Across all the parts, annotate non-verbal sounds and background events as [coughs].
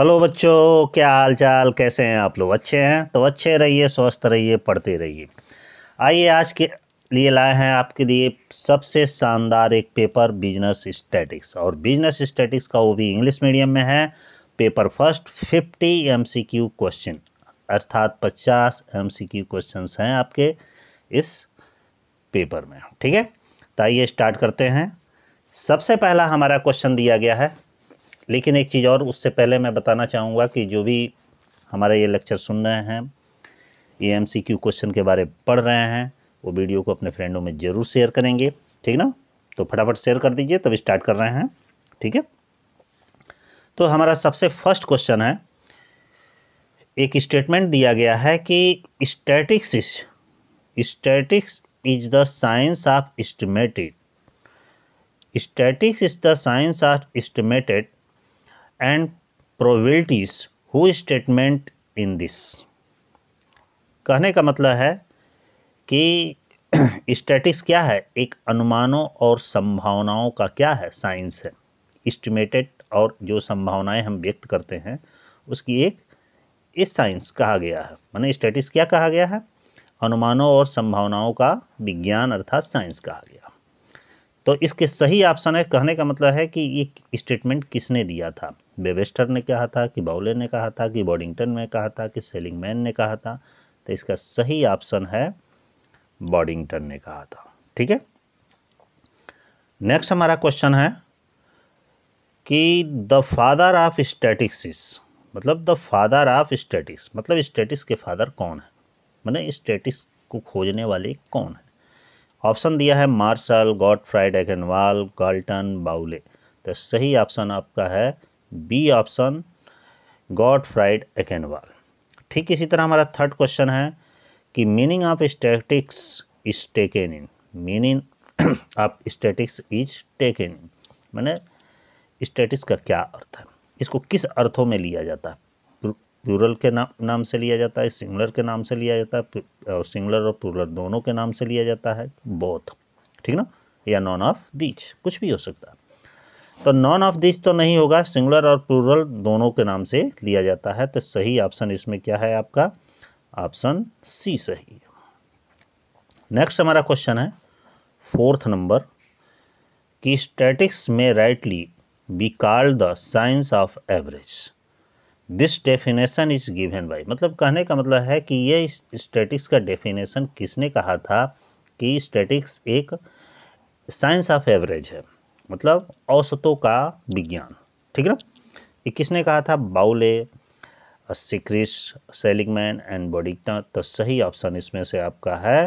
hello बच्चों क्या हाल चाल कैसे हैं आप लोग अच्छे हैं तो अच्छे रहिए स्वस्थ रहिए पढ़ते रहिए आइए आज के लिए लाए हैं आपके लिए सबसे शानदार एक पेपर बिजनेस स्टैटिक्स और बिजनेस स्टैटिक्स का वो भी इंग्लिश मीडियम में है paper first fifty MCQ question अर्थात पचास एमसीक्यू क्वेश्चंस हैं आपके इस पेपर में ठीक है तो आइए स्टार्ट करते हैं सबसे पहला हमारा क्वेश्चन दिया गया है लेकिन एक चीज़ और उससे पहले मैं बताना चाहूँगा कि जो भी हमारा ये लेक्चर सुन रहे हैं a M C Q question के बारे में पढ़ रहे हैं वो वीडियो को अपने फ्रेंडों में ज़रूर शेयर करेंगे ठीक ना तो फटाफट शेयर कर दीजिए तब स्टार्ट कर रहे हैं ठीक है तो हमारा सबसे फर्स्ट क्वेश्चन है एक स्टेटमेंट दिया गया है कि statistics is statistics is the science of estimated statistics is the science of estimated and probabilities who statement in this कहने का मतलब है कि स्टैटिक्स [clears throat] क्या है एक अनुमानों और संभावनाओं का क्या है साइंस है इस्टीमेटेड और जो संभावनाएं हम व्यक्त करते हैं उसकी एक इस साइंस कहा गया है मैंने स्टैटिक्स क्या कहा गया है अनुमानों और संभावनाओं का विज्ञान अर्थात साइंस कहा गया तो इसके सही ऑप्शन है कहने का मतलब है कि ये स्टेटमेंट किसने दिया था बेबेस्टर ने कहा था कि बाउले ने कहा था कि बॉडिंगटन ने कहा था कि सेलिंग मैन ने कहा था तो इसका सही ऑप्शन है बॉडिंगटन ने कहा था ठीक है नेक्स्ट हमारा क्वेश्चन है कि द फादर ऑफ स्टैटिक्सिस मतलब द फादर ऑफ स्टैटिक्स मतलब स्टैटिक्स के फादर कौन है मैंने मतलब स्टैटिक्स को खोजने वाले कौन है ऑप्शन दिया है Marshall Gottfried Achenwall Galton Bowley तो सही ऑप्शन आपका है B option Gottfried Achenwall ठीक इसी तरह हमारा थर्ड क्वेश्चन है कि meaning of statistics is taken in meaning of statistics is taken in मैंने स्टेटिक्स का क्या अर्थ है इसको किस अर्थों में लिया जाता है प्लूरल के नाम नाम से लिया जाता है सिंगुलर के नाम से लिया जाता है और सिंगुलर और प्लूरल दोनों के नाम से लिया जाता है बोथ ठीक ना या नॉन ऑफ दीच कुछ भी हो सकता है तो नॉन ऑफ दिच तो नहीं होगा सिंगुलर और प्लूरल दोनों के नाम से लिया जाता है तो सही ऑप्शन इसमें क्या है आपका ऑप्शन सी सही नेक्स्ट हमारा क्वेश्चन है फोर्थ नंबर कि स्टैटिक्स में rightly be called the science of average this definition is given by मतलब कहने का मतलब है कि ये स्टेटिक्स का डेफिनेशन किसने कहा था कि स्टेटिक्स एक साइंस ऑफ एवरेज है मतलब औसतों का विज्ञान ठीक है ना ये किसने कहा था बाउले सिक्रिस सेलिगमैन एंड बॉडिक्टन तो सही ऑप्शन इसमें से आपका है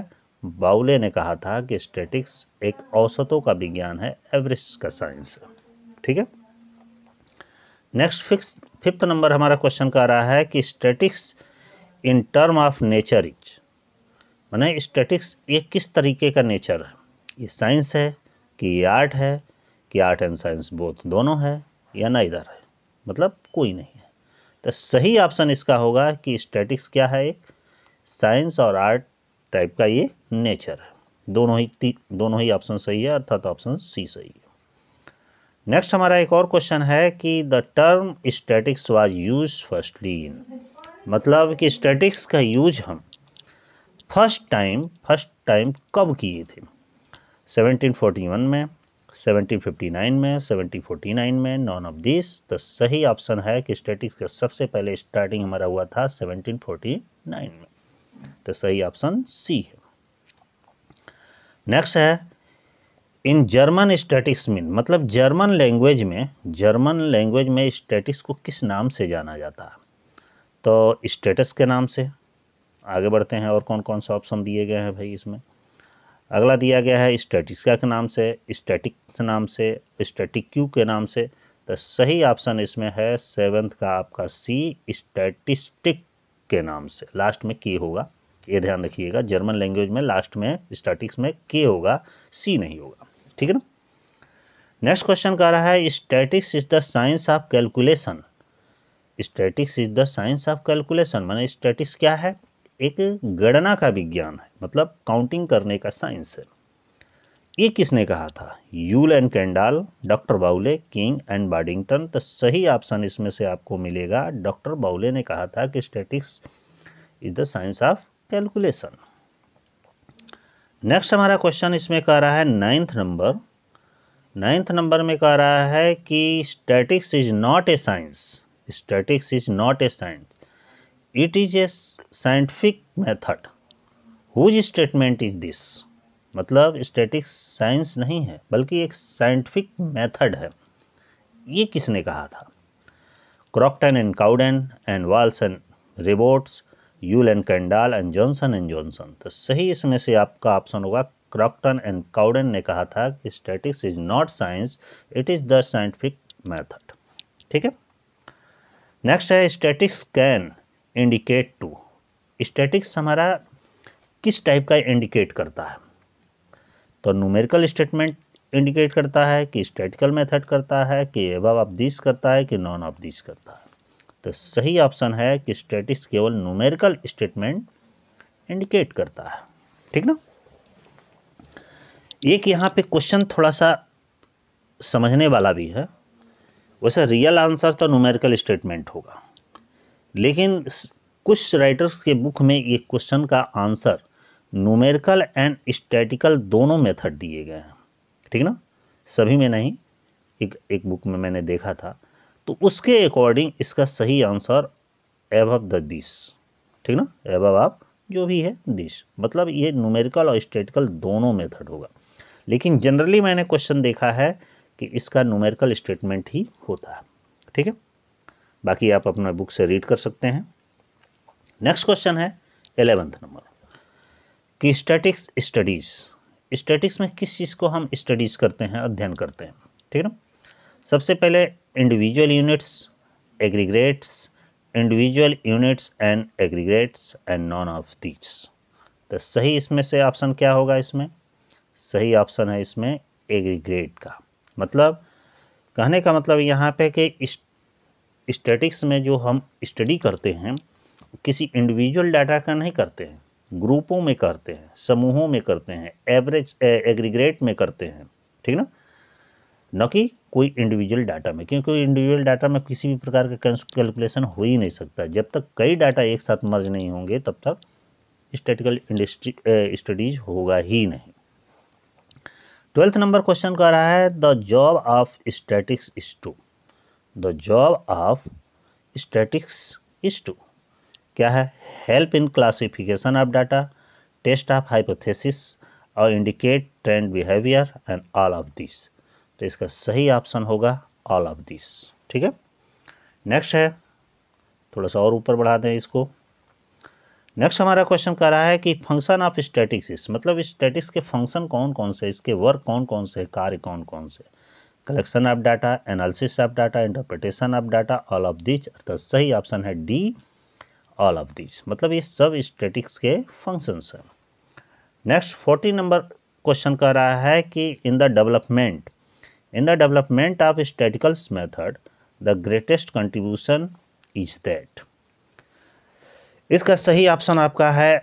बाउले ने कहा था कि स्टेटिक्स एक औसतों का विज्ञान है एवरेज का साइंस ठीक है नेक्स्ट फिक्स फिफ्थ नंबर हमारा क्वेश्चन का आ रहा है कि statistics in term of nature is मैंने स्टैटिक्स ये किस तरीके का नेचर है ये साइंस है कि ये आर्ट है कि आर्ट एंड साइंस बोथ दोनों है या ना इधर है मतलब कोई नहीं है तो सही ऑप्शन इसका होगा कि स्टैटिक्स क्या है एक साइंस और आर्ट टाइप का ये नेचर है दोनों ही दोनों ही ऑप्शन सही है अर्थात ऑप्शन सी सही है नेक्स्ट हमारा एक और क्वेश्चन है कि the term statistics was use firstly in मतलब कि स्टैटिक्स का यूज हम फर्स्ट टाइम फर्स्ट टाइम कब किए थे 1741 में 1759 में 1749 में नॉन ऑफ दिस तो सही ऑप्शन है कि स्टैटिक्स का सबसे पहले स्टार्टिंग हमारा हुआ था 1749 में तो सही ऑप्शन सी है नेक्स्ट है इन जर्मन स्टैटिक्स मिन मतलब जर्मन लैंग्वेज में जर्मन लैंग्वेज में स्टैटिक्स को किस नाम से जाना जाता है तो स्टेटस के नाम से आगे बढ़ते हैं और कौन कौन से ऑप्शन दिए गए हैं भाई इसमें अगला दिया गया है स्टेटिस्का के नाम से के नाम से क्यू के नाम से तो सही ऑप्शन इसमें है सेवन्थ का आपका सी स्टैटिस्टिक के नाम से लास्ट में के होगा ये ध्यान रखिएगा जर्मन लैंग्वेज में लास्ट में स्टैटिक्स में के होगा सी नहीं होगा ठीक है ना नेक्स्ट क्वेश्चन कह रहा है statistics is the science of calculation statistics is the science of calculation माने स्टैटिक्स क्या है एक गणना का विज्ञान है मतलब काउंटिंग करने का साइंस है ये किसने कहा था Yule and Kendall doctor Bowley King and Boddington तो सही ऑप्शन इसमें से आपको मिलेगा डॉक्टर बाउले ने कहा था कि statistics is the science of calculation next हमारा क्वेश्चन इसमें कह रहा है नाइन्थ नंबर नाइन्थ नंबर में कह रहा है कि statistics is not a science statistics is not a science it is a scientific method whose statement is this मतलब स्टैटिक्स साइंस नहीं है बल्कि एक साइंटिफिक मेथड है ये किसने कहा था क्रॉकटन एंड काउडन एंड वाल्सन Roberts Yule and Kendall and Johnson and Johnson तो सही इसमें से आपका ऑप्शन होगा क्रॉकटन एंड काउडन ने कहा था कि statistics is not science it is the scientific method ठीक है नेक्स्ट है statistics can indicate to statistics हमारा किस टाइप का इंडिकेट करता है तो न्यूमेरिकल स्टेटमेंट इंडिकेट करता है कि स्टैटिकल मेथड करता है कि एबव ऑफ दिस करता है कि नॉन ऑफ दिस करता है तो सही ऑप्शन है कि स्टेटिस केवल न्यूमेरिकल स्टेटमेंट इंडिकेट करता है ठीक ना एक यहाँ पे क्वेश्चन थोड़ा सा समझने वाला भी है वैसे रियल आंसर तो न्यूमेरिकल स्टेटमेंट होगा लेकिन कुछ राइटर्स के बुक में ये क्वेश्चन का आंसर न्यूमेरिकल एंड स्टैटिकल दोनों मेथड दिए गए हैं ठीक ना सभी में नहीं एक एक बुक में मैंने देखा था तो उसके अकॉर्डिंग इसका सही आंसर एब द दिस ठीक ना एब आप जो भी है दिस मतलब ये न्यूमेरिकल और स्टेटिकल दोनों मेथड होगा लेकिन जनरली मैंने क्वेश्चन देखा है कि इसका न्यूमेरिकल स्टेटमेंट ही होता है ठीक है बाकी आप अपना बुक से रीड कर सकते हैं नेक्स्ट क्वेश्चन है एलेवेंथ नंबर कि स्टैटिक्स स्टडीज़ स्टैटिक्स में किस चीज़ को हम स्टडीज़ करते हैं अध्ययन करते हैं ठीक है ना सबसे पहले individual units aggregates individual units and aggregates and none of these तो सही इसमें से ऑप्शन क्या होगा इसमें सही ऑप्शन है इसमें एग्रीग्रेट का मतलब कहने का मतलब यहाँ पे कि स्टेटिक्स में जो हम स्टडी करते हैं किसी इंडिविजुअल डाटा का नहीं करते हैं ग्रुपों में करते हैं समूहों में करते हैं एवरेज एग्रीग्रेट में करते हैं ठीक ना न कि कोई इंडिविजुअल डाटा में क्योंकि इंडिविजुअल डाटा में किसी भी प्रकार का कैलकुलेशन हो ही नहीं सकता जब तक कई डाटा एक साथ मर्ज नहीं होंगे तब तक स्टेटिकल इंडस्ट्री स्टडीज होगा ही नहीं ट्वेल्थ नंबर क्वेश्चन कह रहा है the job of statistics is to the job of statistics is to क्या है help in classification of data test of hypothesis और indicate trend behaviour and all of this तो इसका सही ऑप्शन होगा ऑल ऑफ दिस ठीक है next है थोड़ा सा और ऊपर बढ़ा दें इसको नेक्स्ट हमारा क्वेश्चन कह रहा है कि फंक्शन ऑफ स्टैटिक्स मतलब स्टैटिक्स के फंक्शन कौन कौन से इसके वर्क कौन कौन से कार्य कौन कौन से collection of data analysis of data interpretation of data all of which अर्थात सही ऑप्शन है डी ऑल ऑफ दिच मतलब ये सब स्टैटिक्स के फंक्शंस हैं नेक्स्ट फोर्टी नंबर क्वेश्चन कह रहा है कि in the development in the development of statistical method, the greatest contribution is that इसका सही ऑप्शन आपका है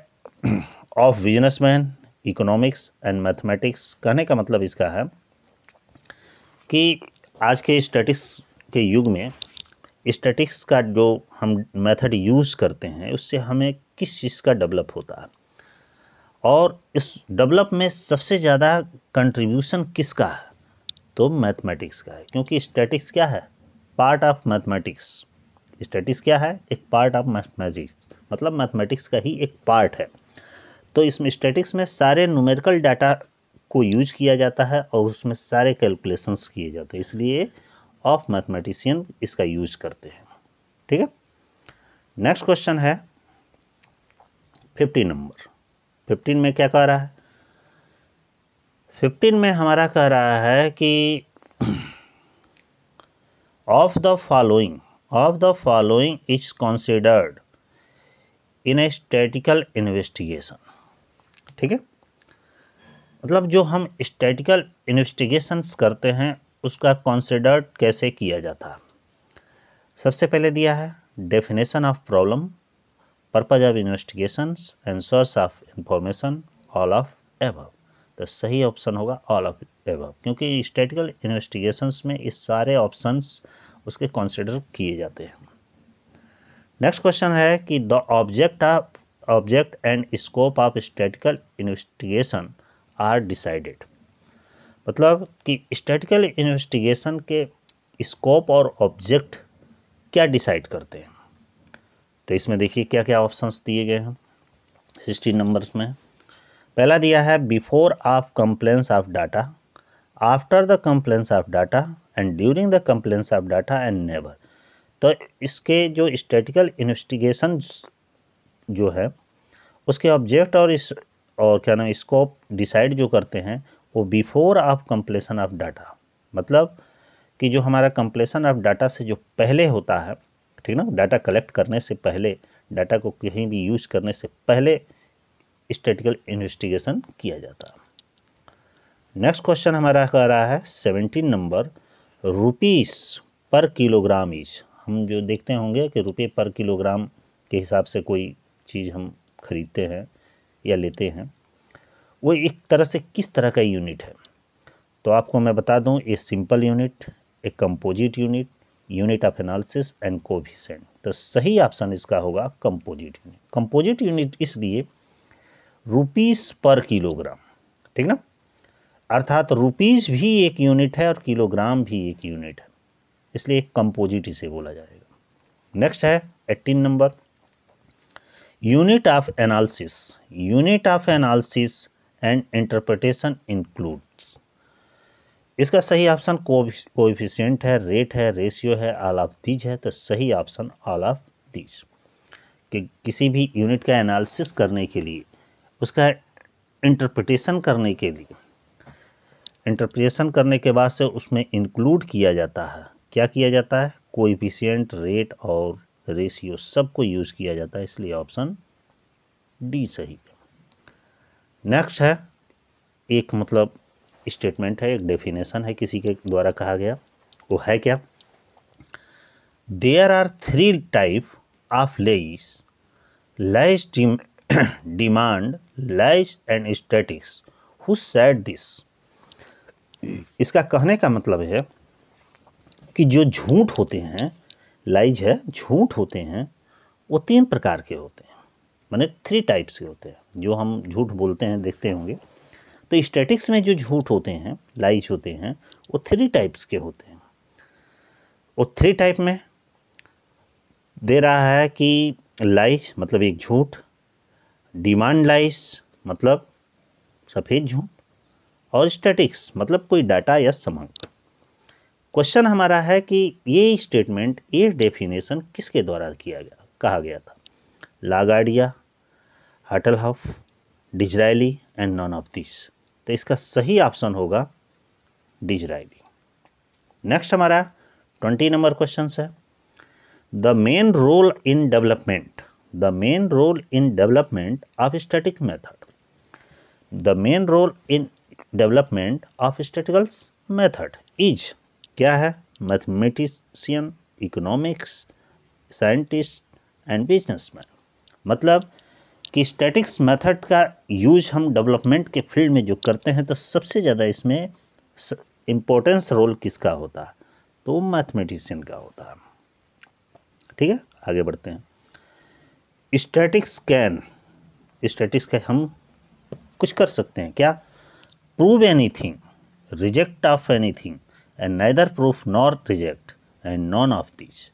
of businessman economics and mathematics कहने का मतलब इसका है कि आज के स्टेटिक्स के युग में स्टेटिक्स का जो हम मेथड यूज़ करते हैं उससे हमें किस चीज़ का डेवलप होता है और इस डेवलप में सबसे ज़्यादा कंट्रीब्यूशन किसका है तो मैथमेटिक्स का है क्योंकि स्टैटिक्स क्या है पार्ट ऑफ मैथमेटिक्स स्टैटिक्स क्या है एक पार्ट ऑफ मैथमेटिक्स मतलब मैथमेटिक्स का ही एक पार्ट है तो इसमें स्टैटिक्स में सारे न्यूमेरिकल डाटा को यूज किया जाता है और उसमें सारे कैलकुलेशंस किए जाते हैं इसलिए ऑफ मैथमेटिशियन इसका यूज करते हैं ठीक है नेक्स्ट क्वेश्चन है फिफ्टीन नंबर फिफ्टीन में क्या कह रहा है फिफ्टीन में हमारा कह रहा है कि of the following of the following is considered in a statistical investigation ठीक है मतलब जो हम स्टैटिकल इन्वेस्टिगेशंस करते हैं उसका कंसिडर्ड कैसे किया जाता है सबसे पहले दिया है definition of problem purpose of investigations and source of information all of above तो सही ऑप्शन होगा ऑल ऑफ एव क्योंकि स्टेटिकल इन्वेस्टिगेशंस में इस सारे ऑप्शंस उसके कंसिडर किए जाते हैं नेक्स्ट क्वेश्चन है कि the object of object and scope of statistical investigation are decided मतलब कि स्टेटिकल इन्वेस्टिगेशन के स्कोप और ऑब्जेक्ट क्या डिसाइड करते हैं तो इसमें देखिए क्या क्या ऑप्शंस दिए गए हैं सिक्सटीन नंबर्स में पहला दिया है before of compliance of data after the compliance of data and during the compliance of data and never तो इसके जो स्टेटिकल इन्वेस्टिगेशन जो है उसके ऑब्जेक्ट और इस और क्या नाम स्कोप डिसाइड जो करते हैं वो before of completion of data मतलब कि जो हमारा कंप्लेसन ऑफ डाटा से जो पहले होता है ठीक ना डाटा कलेक्ट करने से पहले डाटा को कहीं भी यूज करने से पहले स्टेटिकल इन्वेस्टिगेशन किया जाता नेक्स्ट क्वेश्चन हमारा कह रहा है seventeen number rupees per kilogram is हम जो देखते होंगे कि रुपये पर किलोग्राम के हिसाब से कोई चीज़ हम खरीदते हैं या लेते हैं वो एक तरह से किस तरह का यूनिट है तो आपको मैं बता दूं a simple unit a composite unit unit of analysis and coefficient तो सही ऑप्शन इसका होगा कंपोजिट यूनिट कंपोजिट यूनिट इसलिए रुपीस पर किलोग्राम ठीक ना अर्थात रुपीस भी एक यूनिट है और किलोग्राम भी एक यूनिट है इसलिए एक कंपोजिट इसे बोला जाएगा नेक्स्ट है eighteen number unit of analysis unit of analysis and interpretation includes इसका सही ऑप्शन कोफिशियंट है रेट है रेशियो है आल ऑफ दीज है तो सही ऑप्शन आल ऑफ दीज कि किसी भी यूनिट का एनालिसिस करने के लिए उसका इंटरप्रटेशन करने के लिए इंटरप्रिएशन करने के बाद से उसमें इंक्लूड किया जाता है क्या किया जाता है कोएफिशिएंट रेट और रेशियो सबको यूज़ किया जाता है इसलिए ऑप्शन डी सही है नेक्स्ट है एक मतलब स्टेटमेंट है एक डेफिनेशन है किसी के द्वारा कहा गया वो है क्या there are three type of lies lies damned lies and statistics who said this इसका कहने का मतलब है कि जो झूठ होते हैं लाइज है झूठ होते हैं वो तीन प्रकार के होते हैं मैंने थ्री टाइप्स के होते हैं जो हम झूठ बोलते हैं देखते होंगे तो स्टैटिक्स में जो झूठ होते हैं लाइज होते हैं वो थ्री टाइप्स के होते हैं वो थ्री टाइप में दे रहा है कि लाइज मतलब एक झूठ डिमांड लाइस मतलब सफ़ेद झूठ और स्टैटिक्स मतलब कोई डाटा या समांक क्वेश्चन हमारा है कि ये स्टेटमेंट ये डेफिनेशन किसके द्वारा किया गया कहा गया था LaGuardia Huff Disraeli and none of this तो इसका सही ऑप्शन होगा डिजराइली नेक्स्ट हमारा ट्वेंटी नंबर क्वेश्चन है the main role in development the main role in development of statistic method the main role in development of statistical method is क्या है mathematician economics scientist and businessman मतलब कि statistics method का use हम development के field में जो करते हैं तो सबसे ज़्यादा इसमें इम्पोर्टेंस रोल किसका होता है तो मैथमेटिशियन का होता है ठीक है आगे बढ़ते हैं स्टैटिक स्कैन स्टैटिक स्कैन हम कुछ कर सकते हैं क्या prove anything reject of anything and neither proof nor reject and none of this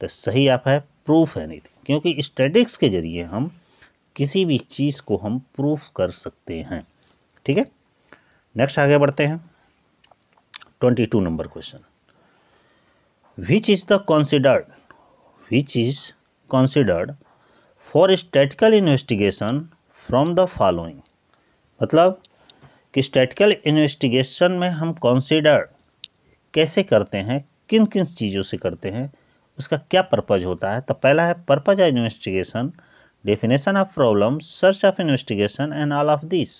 तो सही आप है प्रूफ एनी थिंग क्योंकि स्टैटिक्स के जरिए हम किसी भी चीज़ को हम प्रूफ कर सकते हैं ठीक है नेक्स्ट आगे बढ़ते हैं twenty two number question which is the considered which is considered for statistical investigation from the following मतलब कि स्टैटिकल इन्वेस्टिगेशन में हम कंसीडर कैसे करते हैं किन किन चीज़ों से करते हैं उसका क्या पर्पज़ होता है तो पहला है purpose of investigation definition of problem search of investigation and all of this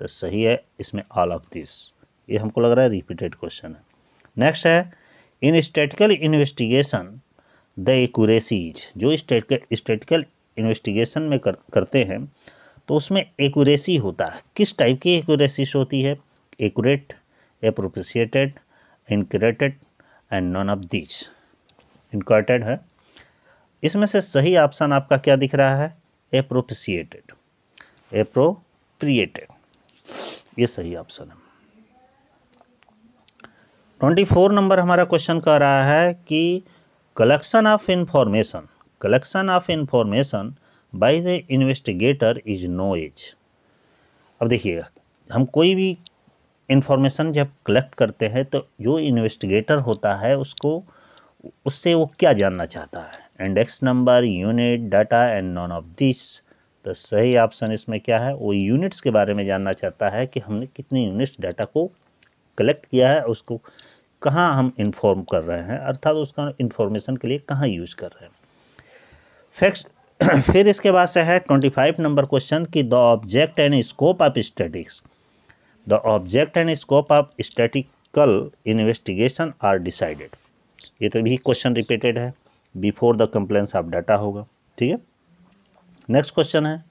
तो सही है इसमें ऑल ऑफ दिस ये हमको लग रहा है रिपीटेड क्वेश्चन है नेक्स्ट है in statistical investigation the accuracies जो स्टेटिकल इन्वेस्टिगेशन में कर, करते हैं तो उसमें एक्यूरेसी होता है किस टाइप की एक्यूरेसीस होती है exact appropriated incorrect and none of these incorrect है इसमें से सही ऑप्शन आपका क्या दिख रहा है एप्रोप्रिसिएटेड एप्रोप्रिएटेड ये सही ऑप्शन है ट्वेंटी फोर नंबर हमारा क्वेश्चन कह रहा है कि collection of information collection of information by the investigator is knowledge अब देखिएगा हम कोई भी इन्फॉर्मेशन जब कलेक्ट करते हैं तो जो इन्वेस्टिगेटर होता है उसको उससे वो क्या जानना चाहता है index number unit data and none of this तो सही ऑप्शन इसमें क्या है वो यूनिट्स के बारे में जानना चाहता है कि हमने कितने यूनिट्स डाटा को कलेक्ट किया है उसको कहाँ हम इन्फॉर्म कर रहे हैं अर्थात उसका इन्फॉर्मेशन के लिए कहाँ यूज़ कर रहे हैं फैक्स [clears throat] फिर इसके बाद से है ट्वेंटी फाइव नंबर क्वेश्चन कि the object and scope of statistics the object and scope of statistical investigation are decided ये तो भी क्वेश्चन रिपीटेड है before the compliance of data होगा ठीक है नेक्स्ट क्वेश्चन है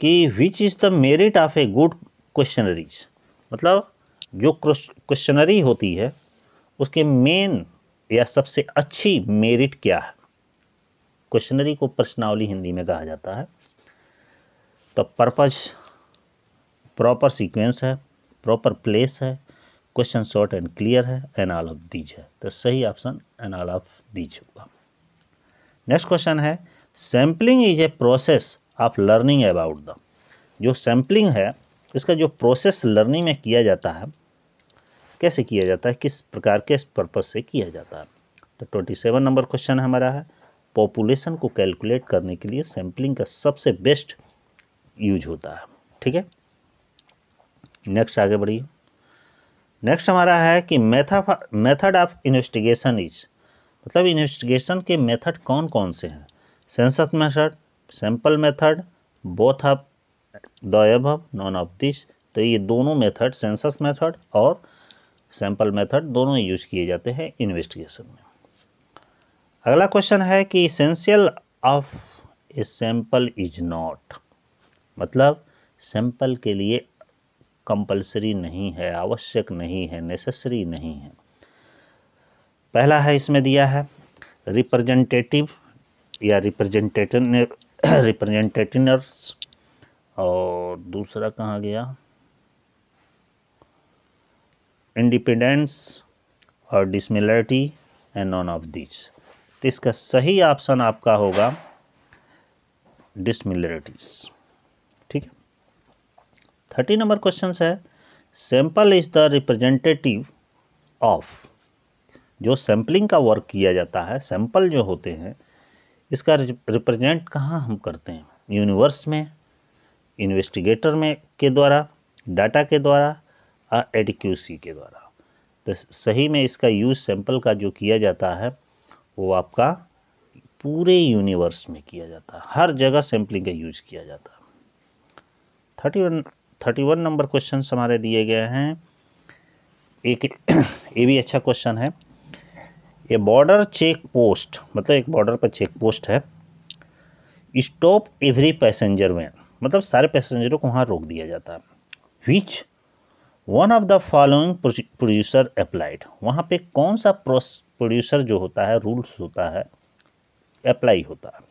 कि which is the merit of a good questionnaires मतलब जो क्वेश्चनरी होती है उसके मेन या सबसे अच्छी मेरिट क्या है क्वेश्चनरी को प्रश्नावली हिंदी में कहा जाता है तो पर्पज प्रॉपर सीक्वेंस है प्रॉपर प्लेस है क्वेश्चन शॉर्ट एंड क्लियर है एन आल ऑफ दीज है तो सही option an all of these होगा नेक्स्ट क्वेश्चन है sampling is a process of learning about the जो सैम्पलिंग है इसका जो प्रोसेस लर्निंग में किया जाता है कैसे किया जाता है किस प्रकार के पर्पज़ से किया जाता है तो ट्वेंटी सेवन नंबर क्वेश्चन हमारा है पॉपुलेशन को कैलकुलेट करने के लिए सैम्पलिंग का सबसे बेस्ट यूज होता है ठीक है नेक्स्ट आगे बढ़िए नेक्स्ट हमारा है कि मेथा मेथड ऑफ इन्वेस्टिगेशन इज मतलब इन्वेस्टिगेशन के मेथड कौन कौन से हैं census method sample method both of the none of this तो ये दोनों मेथड सेंसस मेथड और सैंपल मेथड दोनों यूज किए जाते हैं इन्वेस्टिगेशन में अगला क्वेश्चन है कि essential of a sample is not मतलब सैंपल के लिए कंपलसरी नहीं है आवश्यक नहीं है नेसेसरी नहीं है पहला है इसमें दिया है रिप्रेजेंटेटिव या रिप्रेजेंटेटिव रिप्रेजेंटेटिनर्स [coughs] और दूसरा कहाँ गया इंडिपेंडेंस और dissimilarity and none of this तो इसका सही ऑप्शन आपका होगा डिसमिलरिटीज ठीक है थर्टी नंबर क्वेश्चन है sample is the representative of जो सैंपलिंग का वर्क किया जाता है सैंपल जो होते हैं इसका रिप्रेजेंट कहाँ हम करते हैं यूनिवर्स में इन्वेस्टिगेटर में के द्वारा डाटा के द्वारा और एडिक्यूसी के द्वारा तो सही में इसका यूज सैंपल का जो किया जाता है वो आपका पूरे यूनिवर्स में किया जाता है हर जगह सैम्पलिंग का यूज किया जाता है thirty one thirty one number question हमारे दिए गए हैं एक [coughs] ये भी अच्छा क्वेश्चन है ये बॉर्डर चेक पोस्ट मतलब एक बॉर्डर पर चेक पोस्ट है स्टॉप एवरी पैसेंजर वैन मतलब सारे पैसेंजरों को वहाँ रोक दिया जाता है which one of the following procedure applied वहाँ पे कौन सा प्रोड्यूसर जो होता है रूल्स होता है अप्लाई होता है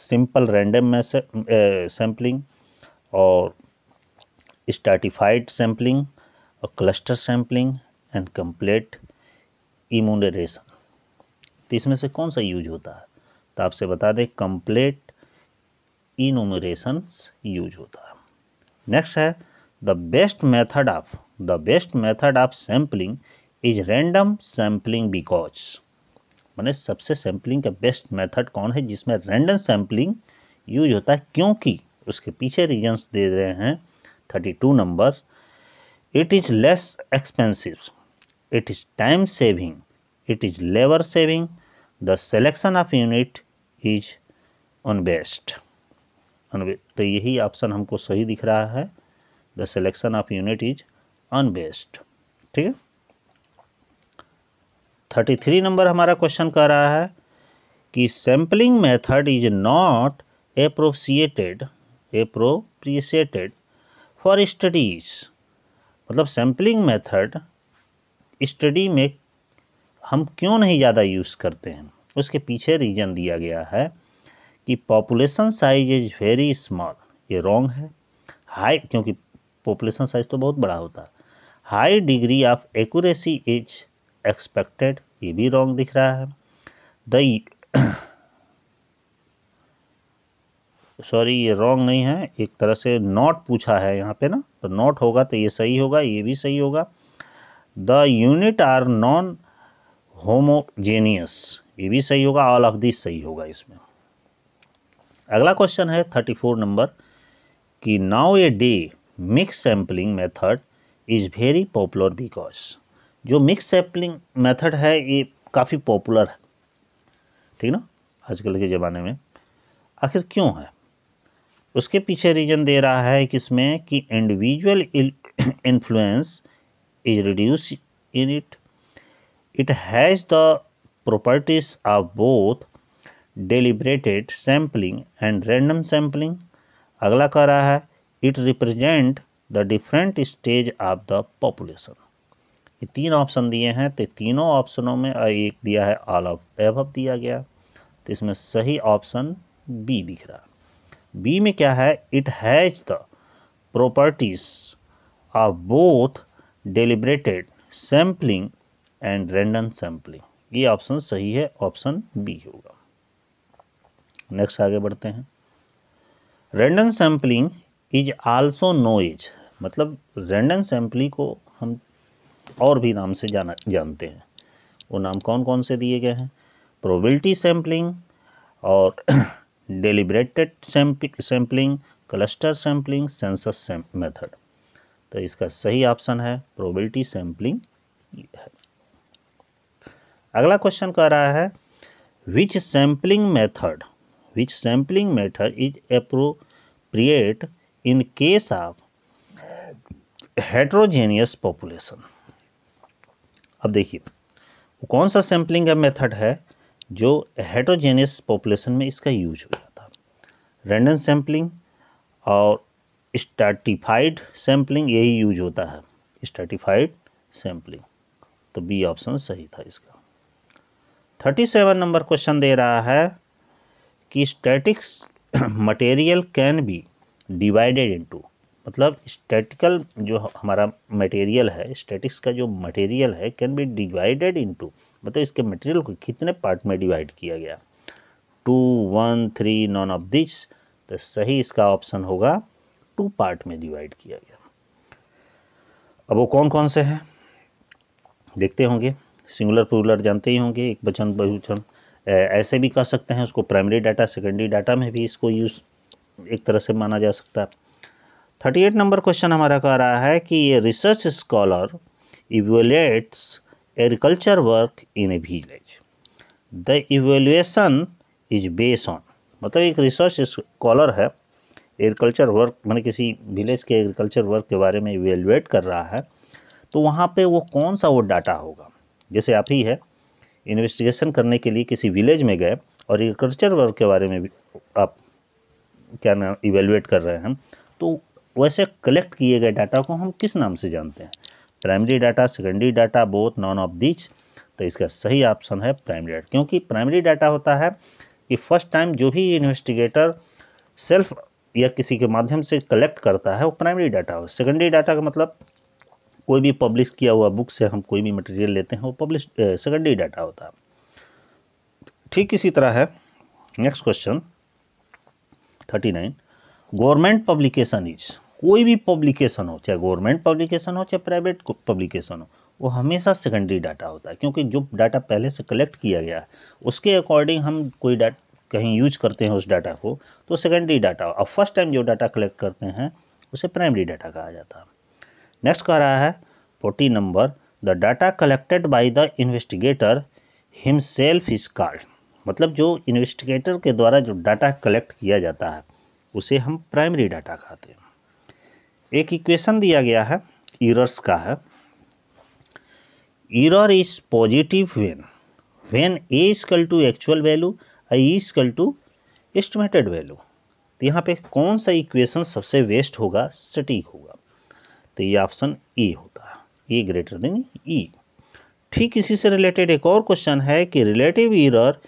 सिंपल रैंडम सैम्पलिंग और स्टार्टिफाइड सैम्पलिंग और cluster sampling and complete enumeration तो इसमें से कौन सा यूज होता है तो आपसे बता दें कंप्लीट इनोमरेशन यूज होता है नेक्स्ट है the best method of the best method of sampling is random sampling because मैंने सबसे सैम्पलिंग का बेस्ट मेथड कौन है जिसमें रैंडम सैम्पलिंग यूज होता है क्योंकि उसके पीछे रीजन्स दे रहे हैं thirty two number it is less expensive it is time saving it is labour saving the selection of unit is on best तो यही ऑप्शन हमको सही दिख रहा है the selection of unit is on best ठीक है थर्टी थ्री नंबर हमारा क्वेश्चन कह रहा है कि sampling method is not appreciated appropriated for studies मतलब सैम्पलिंग मेथड स्टडी में हम क्यों नहीं ज़्यादा यूज़ करते हैं उसके पीछे रीज़न दिया गया है कि population size is very small ये रॉन्ग है हाई क्योंकि पॉपुलेशन साइज तो बहुत बड़ा होता है high degree of accuracy is expected ये भी रॉन्ग दिख रहा है द सॉरी [coughs] ये रॉन्ग नहीं है एक तरह से नॉट पूछा है यहाँ पे ना तो नॉट होगा तो ये सही होगा ये भी सही होगा the unit are non homogeneous ये भी सही होगा ऑल ऑफ दिस सही होगा इसमें अगला क्वेश्चन है थर्टी फोर नंबर कि now a day mix sampling method is very popular because जो मिक्स सैपलिंग मेथड है ये काफ़ी पॉपुलर है ठीक ना आजकल के ज़माने में आखिर क्यों है उसके पीछे रीजन दे रहा है कि इसमें कि individual influence is reduce in it it has the properties of both deliberated sampling and random sampling अगला कह रहा है it represent the different stage of the population ये तीन ऑप्शन दिए हैं तो तीनों ऑप्शनों में एक दिया है ऑल ऑफ एवब दिया गया तो इसमें सही ऑप्शन बी दिख रहा बी में क्या है it has the properties of both deliberated sampling and random sampling ये ऑप्शन सही है ऑप्शन बी होगा नेक्स्ट आगे बढ़ते हैं random sampling is also known as मतलब रेंडम सैम्पलिंग को हम और भी नाम से जाना जानते हैं वो नाम कौन कौन से दिए गए हैं प्रोबिलिटी सैम्पलिंग और deliberated sampling cluster sampling census method तो इसका सही ऑप्शन है प्रोबिलिटी सैम्पलिंग अगला क्वेश्चन कह रहा है which sampling method which sampling method is appropriate in case of heterogeneous population अब देखिए वो कौन सा सैम्पलिंग का मेथड है जो हेटोजेनियस पॉपुलेशन में इसका यूज हो जाता रैंडम सैम्पलिंग और स्टार्टिफाइड सैम्पलिंग यही यूज होता है स्टार्टिफाइड सैम्पलिंग तो बी ऑप्शन सही था इसका थर्टी सेवन नंबर क्वेश्चन दे रहा है कि statistics material can be divided into मतलब स्टैटिकल जो हमारा मटेरियल है स्टैटिक्स का जो मटेरियल है कैन बी डिवाइडेड इनटू मतलब इसके मटेरियल को कितने पार्ट में डिवाइड किया गया two one three none of this तो सही इसका ऑप्शन होगा टू पार्ट में डिवाइड किया गया अब वो कौन कौन से हैं देखते होंगे सिंगुलर प्लूरल जानते ही होंगे एक बचन बहुचन ऐसे भी कह सकते हैं उसको प्राइमरी डाटा सेकेंडरी डाटा में भी इसको यूज़ एक तरह से माना जा सकता है थर्टी एट नंबर क्वेश्चन हमारा कह रहा है कि ये research scholar evaluates agriculture work in a village the evaluation is base on मतलब एक रिसर्च स्कॉलर है एग्रीकल्चर वर्क मैंने किसी विलेज के एग्रीकल्चर वर्क के बारे में इवेल्युएट कर रहा है तो वहाँ पे वो कौन सा वो डाटा होगा जैसे आप ही है इन्वेस्टिगेशन करने के लिए किसी विलेज में गए और एग्रीकल्चर वर्क के बारे में भी आप क्या नाम इवेलुएट कर रहे हैं तो वैसे कलेक्ट किए गए डाटा को हम किस नाम से जानते हैं primary data secondary data both none of which तो इसका सही ऑप्शन है प्राइमरी डाटा क्योंकि प्राइमरी डाटा होता है कि फर्स्ट टाइम जो भी इन्वेस्टिगेटर सेल्फ या किसी के माध्यम से कलेक्ट करता है वो प्राइमरी डाटा हो सेकेंडरी डाटा का मतलब कोई भी पब्लिश किया हुआ बुक से हम कोई भी मटेरियल लेते हैं वो पब्लिश सेकेंडरी डाटा होता है ठीक इसी तरह है next question thirty nine government publication is कोई भी पब्लिकेशन हो चाहे गवर्नमेंट पब्लिकेशन हो चाहे प्राइवेट पब्लिकेशन हो वो हमेशा सेकेंडरी डाटा होता है क्योंकि जो डाटा पहले से कलेक्ट किया गया है उसके अकॉर्डिंग हम कोई डाटा कहीं यूज करते हैं उस डाटा को तो सेकेंडरी डाटा अब फर्स्ट टाइम जो डाटा कलेक्ट करते हैं उसे प्राइमरी डाटा कहा जाता है नेक्स्ट कह रहा है forty number the data collected by the investigator himself is called मतलब जो इन्वेस्टिगेटर के द्वारा जो डाटा कलेक्ट किया जाता है उसे हम प्राइमरी डाटा कहते हैं एक इक्वेशन दिया गया है ईरर्स का है error is positive when when a equal to actual value I equal to estimated value तो यहाँ पे कौन सा इक्वेशन सबसे वेस्ट होगा सटीक होगा तो ये ऑप्शन ए होता है ए ग्रेटर देन ई ठीक इसी से रिलेटेड एक और क्वेश्चन है कि relative error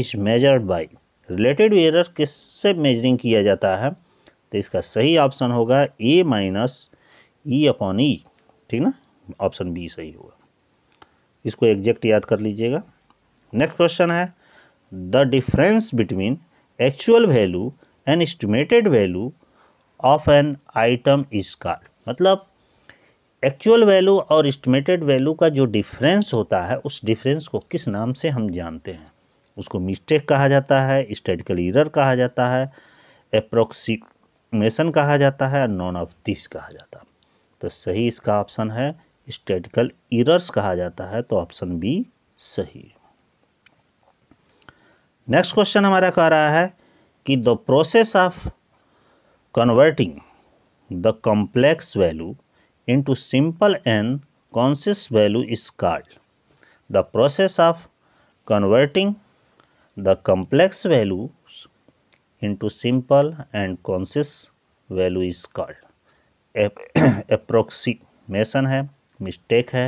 is measured by related error किससे मेजरिंग किया जाता है तो इसका सही ऑप्शन होगा ए माइनस ई अपॉन ई ठीक ना ऑप्शन बी सही होगा इसको एग्जैक्ट याद कर लीजिएगा नेक्स्ट क्वेश्चन है the difference between actual value and estimated value of an item is called मतलब एक्चुअल वैल्यू और एस्टिमेटेड वैल्यू का जो डिफरेंस होता है उस डिफरेंस को किस नाम से हम जानते हैं उसको मिस्टेक कहा जाता है स्टेटिकल ईरर कहा जाता है अप्रोक्सीमेशन कहा जाता है नॉन ऑफ दिस कहा जाता है तो सही इसका ऑप्शन है स्टेटिकल इरर्स कहा जाता है तो ऑप्शन बी सही नेक्स्ट क्वेश्चन हमारा कह रहा है कि the process of converting the complex value into simple and conscious value is called the process of converting the complex value into simple and conscious value is called approximation [clears throat] है mistake है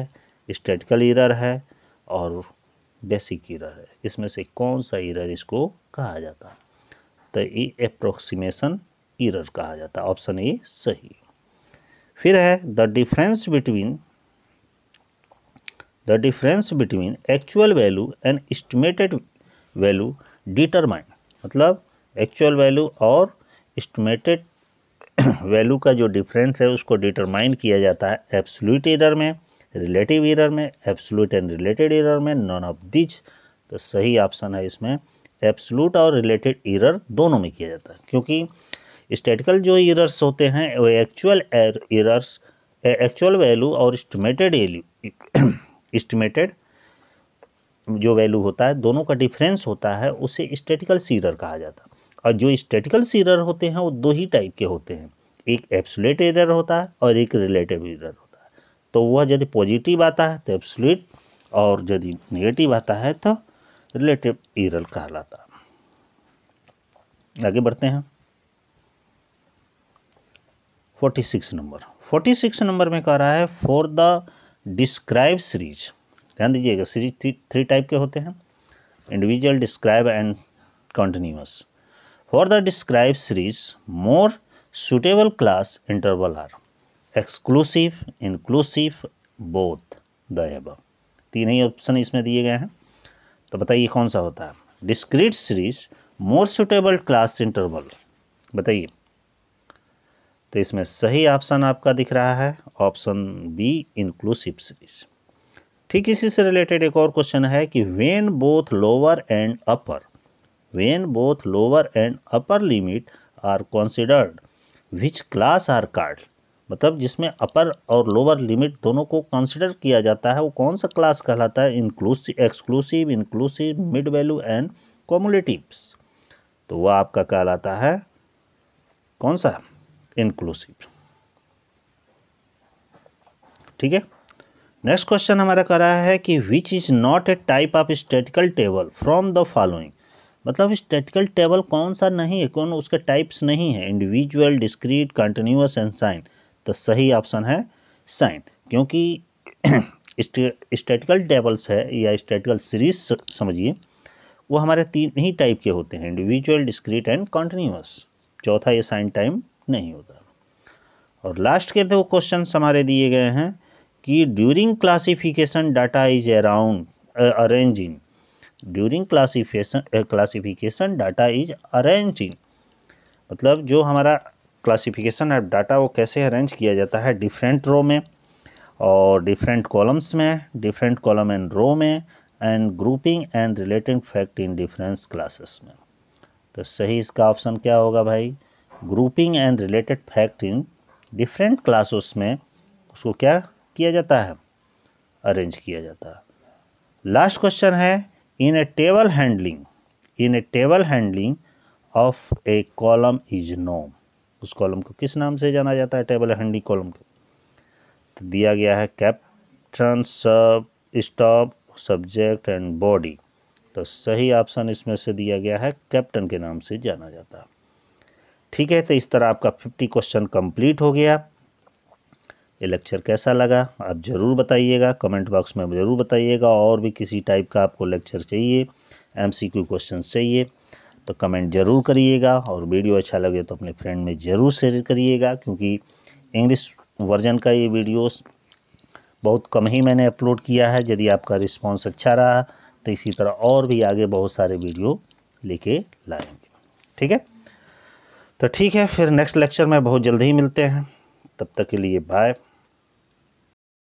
statistical error है और basic error है इसमें से कौन सा error इसको कहा जाता है तो ये अप्रोक्सीमेशन इरर कहा जाता है ऑप्शन ए सही फिर है the difference between the difference between actual value and estimated value determine मतलब एक्चुअल वैल्यू और एस्टिमेटेड वैल्यू [clears throat] का जो डिफरेंस है उसको डिटरमाइन किया जाता है एब्सोल्यूट एरर में रिलेटिव एरर में एब्सोल्यूट एंड रिलेटेड एरर में नॉन ऑफ दिच तो सही ऑप्शन है इसमें एब्सोल्यूट और रिलेटेड एरर दोनों में किया जाता है क्योंकि स्टेटिकल जो एरर्स होते हैं वो एक्चुअल एरर्स एक्चुअल वैल्यू और एल्यू एस्टिमेटेड [clears throat] जो वैल्यू होता है दोनों का डिफरेंस होता है उसे स्टेटिकल सीरर कहा जाता है और जो स्टेटिकल सीरर होते हैं वो दो ही टाइप के होते हैं एक एब्सोलेट एरर होता है और एक रिलेटिव एरर होता है तो वह यदि पॉजिटिव आता है तो एब्सोलेट और यदि नेगेटिव आता है तो रिलेटिव एरर कहलाता आगे बढ़ते हैं forty six number forty six number में कह रहा है फॉर द डिस्क्राइब सीरीज ध्यान दीजिएगा सीरीज थ्री थ्री टाइप के होते हैं individual describe and continuous for the describe series more suitable class interval are exclusive inclusive both the above तीन ही ऑप्शन इसमें दिए गए हैं तो बताइए कौन सा होता है discrete series more suitable class interval बताइए तो इसमें सही ऑप्शन आपका दिख रहा है ऑप्शन बी इंक्लूसिव सीरीज ठीक इसी से रिलेटेड एक और क्वेश्चन है कि when both lower and upper when both lower and upper limit are considered which class are called मतलब जिसमें अपर और लोअर लिमिट दोनों को कंसिडर किया जाता है वो कौन सा क्लास कहलाता है inclusive exclusive inclusive mid value and cumulative तो वह आपका कहलाता है कौन सा इंक्लूसिव ठीक है नेक्स्ट क्वेश्चन हमारा रहा है कि which is not a type of statistical table from the following मतलब स्टेटिकल टेबल कौन सा नहीं है कौन उसके टाइप्स नहीं है individual discrete continuous and sign तो सही ऑप्शन है साइन क्योंकि [clears throat] स्टेटिकल टेबल्स है या स्टेटिकल सीरीज समझिए वो हमारे तीन ही टाइप के होते हैं इंडिविजुअल डिस्क्रीट एंड कंटिन्यूस चौथा ये साइन टाइम नहीं होता और लास्ट के दो क्वेश्चन हमारे दिए गए हैं कि during classification data is around arrange in during classification classification data is arrange in मतलब जो हमारा क्लासिफिकेशन ऑफ डाटा वो कैसे अरेंज किया जाता है डिफरेंट रो में और डिफरेंट कॉलम्स में डिफरेंट कॉलम एंड रो में and grouping and related fact in difference classes में तो सही इसका ऑप्शन क्या होगा भाई grouping and related fact in different classes में उसको क्या किया जाता है अरेंज किया जाता है लास्ट क्वेश्चन है in a table handling in a table handling of a column is known उस कॉलम को किस नाम से जाना जाता है टेबल हैंडलिंग कॉलम को तो दिया गया है कैप्टन सब स्टॉप सब्जेक्ट एंड बॉडी तो सही ऑप्शन इसमें से दिया गया है कैप्टन के नाम से जाना जाता है ठीक है तो इस तरह आपका फिफ्टी क्वेश्चन कंप्लीट हो गया ये लेक्चर कैसा लगा आप ज़रूर बताइएगा कमेंट बॉक्स में ज़रूर बताइएगा और भी किसी टाइप का आपको लेक्चर चाहिए एमसीक्यू क्वेश्चन चाहिए तो कमेंट ज़रूर करिएगा और वीडियो अच्छा लगे तो अपने फ्रेंड में ज़रूर शेयर करिएगा क्योंकि इंग्लिश वर्जन का ये वीडियो बहुत कम ही मैंने अपलोड किया है यदि आपका रिस्पॉन्स अच्छा रहा तो इसी तरह और भी आगे बहुत सारे वीडियो लेके लाएंगे ठीक है तो ठीक है फिर नेक्स्ट लेक्चर में बहुत जल्द ही मिलते हैं तब तक के लिए बाय